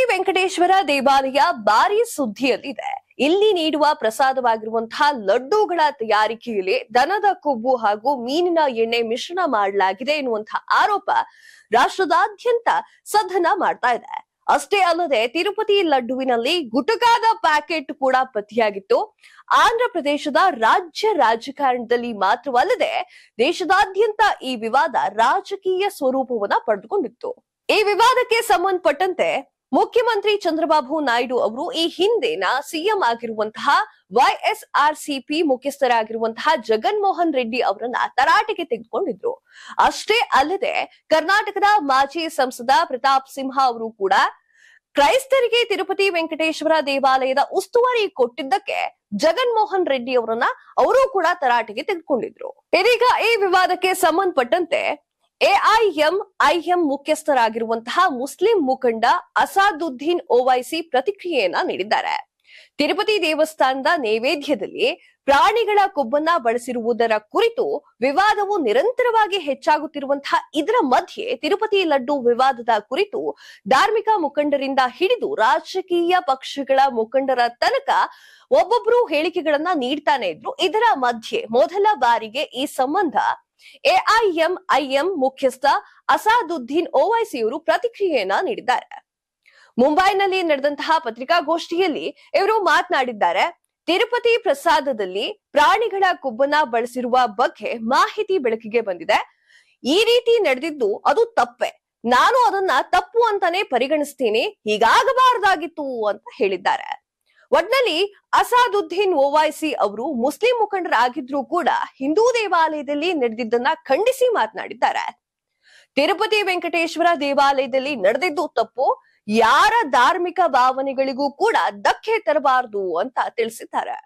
ಗವಿ ವೆಂಕಟೇಶ್ವರ ದೇವಾಲಯ ಭಾರಿ ಸುದ್ದಿಯಲ್ಲಿದೆ ಇಲ್ಲಿ ನೀಡುವ ಪ್ರಸಾದವಾಗಿರುವಂತಹ ಲಡ್ಡುಗಳ ತಯಾರಿಕೆಯಲ್ಲಿ ದನದ ಕೊಬ್ಬು ಹಾಗೂ ಮೀನಿನ ಎಣ್ಣೆ ಮಿಶ್ರಣ ಮಾಡಲಾಗಿದೆ ಎನ್ನುವಂತಹ ಆರೋಪ ರಾಷ್ಟ್ರದಾದ್ಯಂತ ಸದನ ಮಾಡ್ತಾ ಇದೆ ಅಷ್ಟೇ ಅಲ್ಲದೆ ತಿರುಪತಿ ಲಡ್ಡುವಿನಲ್ಲಿ ಗುಟಕಾದ ಪ್ಯಾಕೆಟ್ ಕೂಡ ಪತ್ತೆಯಾಗಿತ್ತು ಆಂಧ್ರ ಪ್ರದೇಶದ ರಾಜ್ಯ ರಾಜಕಾರಣದಲ್ಲಿ ಮಾತ್ರವಲ್ಲದೆ ದೇಶದಾದ್ಯಂತ ಈ ವಿವಾದ ರಾಜಕೀಯ ಸ್ವರೂಪವನ್ನ ಪಡೆದುಕೊಂಡಿತ್ತು ಈ ವಿವಾದಕ್ಕೆ ಸಂಬಂಧಪಟ್ಟಂತೆ ಮುಖ್ಯಮಂತ್ರಿ ಚಂದ್ರಬಾಬು ನಾಯ್ಡು ಅವರು ಈ ಹಿಂದಿನ ಸಿಎಂ ಆಗಿರುವಂತಹ ವೈಎಸ್ಆರ್ಸಿಪಿ ಮುಖ್ಯಸ್ಥರಾಗಿರುವಂತಹ ಜಗನ್ಮೋಹನ್ ರೆಡ್ಡಿ ಅವರನ್ನ ತರಾಟೆಗೆ ತೆಗೆದುಕೊಂಡಿದ್ರು ಅಷ್ಟೇ ಅಲ್ಲದೆ ಕರ್ನಾಟಕದ ಮಾಜಿ ಸಂಸದ ಪ್ರತಾಪ್ ಸಿಂಹ ಅವರು ಕೂಡ ಕ್ರೈಸ್ತರಿಗೆ ತಿರುಪತಿ ವೆಂಕಟೇಶ್ವರ ದೇವಾಲಯದ ಉಸ್ತುವಾರಿ ಕೊಟ್ಟಿದ್ದಕ್ಕೆ ಜಗನ್ಮೋಹನ್ ರೆಡ್ಡಿ ಅವರನ್ನ ಅವರು ಕೂಡ ತರಾಟೆಗೆ ತೆಗೆದುಕೊಂಡಿದ್ರು ಇದೀಗ ಈ ವಿವಾದಕ್ಕೆ ಸಂಬಂಧಪಟ್ಟಂತೆ ಎಐಎಂ ಐಎಂ ಮುಖ್ಯಸ್ಥರಾಗಿರುವಂತಹ ಮುಸ್ಲಿಂ ಮುಖಂಡ ಅಸಾದುದ್ದೀನ್ ಓವೈಸಿ ಪ್ರತಿಕ್ರಿಯೆಯನ್ನ ನೀಡಿದ್ದಾರೆ ತಿರುಪತಿ ದೇವಸ್ಥಾನದ ನೈವೇದ್ಯದಲ್ಲಿ ಪ್ರಾಣಿಗಳ ಕೊಬ್ಬನ್ನ ಬಳಸಿರುವುದರ ಕುರಿತು ವಿವಾದವು ನಿರಂತರವಾಗಿ ಹೆಚ್ಚಾಗುತ್ತಿರುವಂತಹ ಇದರ ಮಧ್ಯೆ ತಿರುಪತಿ ಲಡ್ಡು ವಿವಾದದ ಕುರಿತು ಧಾರ್ಮಿಕ ಮುಖಂಡರಿಂದ ಹಿಡಿದು ರಾಜಕೀಯ ಪಕ್ಷಗಳ ಮುಖಂಡರ ತನಕ ಒಬ್ಬೊಬ್ರು ಹೇಳಿಕೆಗಳನ್ನ ನೀಡ್ತಾನೆ ಇದ್ರು ಇದರ ಮಧ್ಯೆ ಮೊದಲ ಬಾರಿಗೆ ಈ ಸಂಬಂಧ ಎಐಎಂಐಎಂ ಮುಖ್ಯಸ್ಥ ಅಸಾದುದ್ದೀನ್ ಓವೈಸಿಯವರು ಪ್ರತಿಕ್ರಿಯೆಯನ್ನ ನೀಡಿದ್ದಾರೆ ಮುಂಬೈನಲ್ಲಿ ನಡೆದಂತಹ ಪತ್ರಿಕಾಗೋಷ್ಠಿಯಲ್ಲಿ ಇವರು ಮಾತನಾಡಿದ್ದಾರೆ ತಿರುಪತಿ ಪ್ರಸಾದದಲ್ಲಿ ಪ್ರಾಣಿಗಳ ಕೊಬ್ಬನ ಬಳಸಿರುವ ಬಗ್ಗೆ ಮಾಹಿತಿ ಬೆಳಕಿಗೆ ಬಂದಿದೆ ಈ ರೀತಿ ನಡೆದಿದ್ದು ಅದು ತಪ್ಪೆ ನಾನು ಅದನ್ನ ತಪ್ಪು ಅಂತಾನೆ ಪರಿಗಣಿಸ್ತೀನಿ ಹೀಗಾಗಬಾರದಾಗಿತ್ತು ಅಂತ ಹೇಳಿದ್ದಾರೆ ಒಟ್ನಲ್ಲಿ ಅಸಾದುದ್ದೀನ್ ಓವೈಸಿ ಅವರು ಮುಸ್ಲಿಂ ಮುಖಂಡರಾಗಿದ್ರು ಕೂಡ ಹಿಂದೂ ದೇವಾಲಯದಲ್ಲಿ ನಡೆದಿದ್ದನ್ನ ಖಂಡಿಸಿ ಮಾತನಾಡಿದ್ದಾರೆ ತಿರುಪತಿ ವೆಂಕಟೇಶ್ವರ ದೇವಾಲಯದಲ್ಲಿ ನಡೆದಿದ್ದು ತಪ್ಪು ಯಾರ ಧಾರ್ಮಿಕ ಭಾವನೆಗಳಿಗೂ ಕೂಡ ಧಕ್ಕೆ ತರಬಾರದು ಅಂತ ತಿಳಿಸಿದ್ದಾರೆ